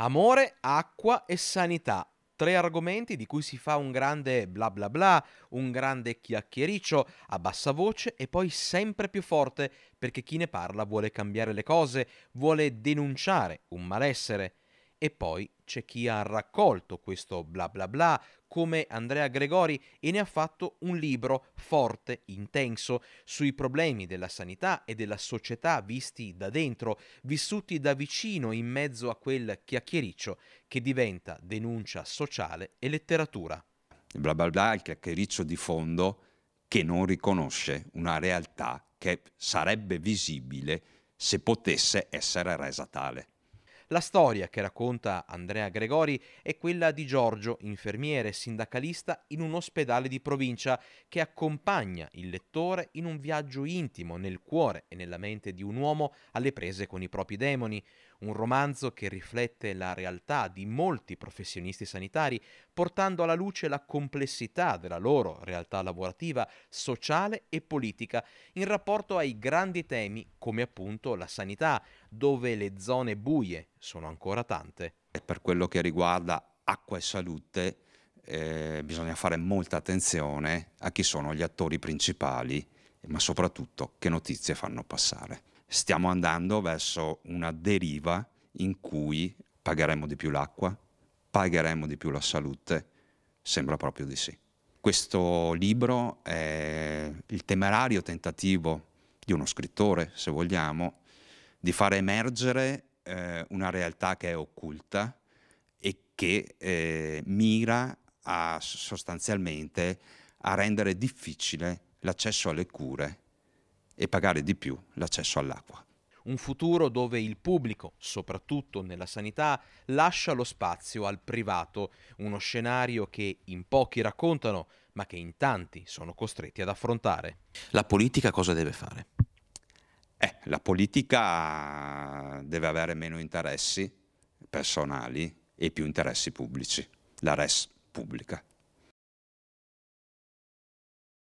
Amore, acqua e sanità. Tre argomenti di cui si fa un grande bla bla bla, un grande chiacchiericcio a bassa voce e poi sempre più forte perché chi ne parla vuole cambiare le cose, vuole denunciare un malessere. E poi c'è chi ha raccolto questo bla bla bla, come Andrea Gregori, e ne ha fatto un libro forte, intenso, sui problemi della sanità e della società visti da dentro, vissuti da vicino in mezzo a quel chiacchiericcio che diventa denuncia sociale e letteratura. Bla bla bla, il chiacchiericcio di fondo che non riconosce una realtà che sarebbe visibile se potesse essere resa tale. La storia che racconta Andrea Gregori è quella di Giorgio, infermiere e sindacalista in un ospedale di provincia che accompagna il lettore in un viaggio intimo nel cuore e nella mente di un uomo alle prese con i propri demoni, un romanzo che riflette la realtà di molti professionisti sanitari, portando alla luce la complessità della loro realtà lavorativa, sociale e politica in rapporto ai grandi temi come appunto la sanità, dove le zone buie sono ancora tante. E per quello che riguarda acqua e salute, eh, bisogna fare molta attenzione a chi sono gli attori principali, ma soprattutto che notizie fanno passare. Stiamo andando verso una deriva in cui pagheremo di più l'acqua, pagheremo di più la salute, sembra proprio di sì. Questo libro è il temerario tentativo di uno scrittore, se vogliamo, di far emergere eh, una realtà che è occulta e che eh, mira a, sostanzialmente a rendere difficile l'accesso alle cure e pagare di più l'accesso all'acqua. Un futuro dove il pubblico, soprattutto nella sanità, lascia lo spazio al privato, uno scenario che in pochi raccontano, ma che in tanti sono costretti ad affrontare. La politica cosa deve fare? la politica deve avere meno interessi personali e più interessi pubblici, la res pubblica.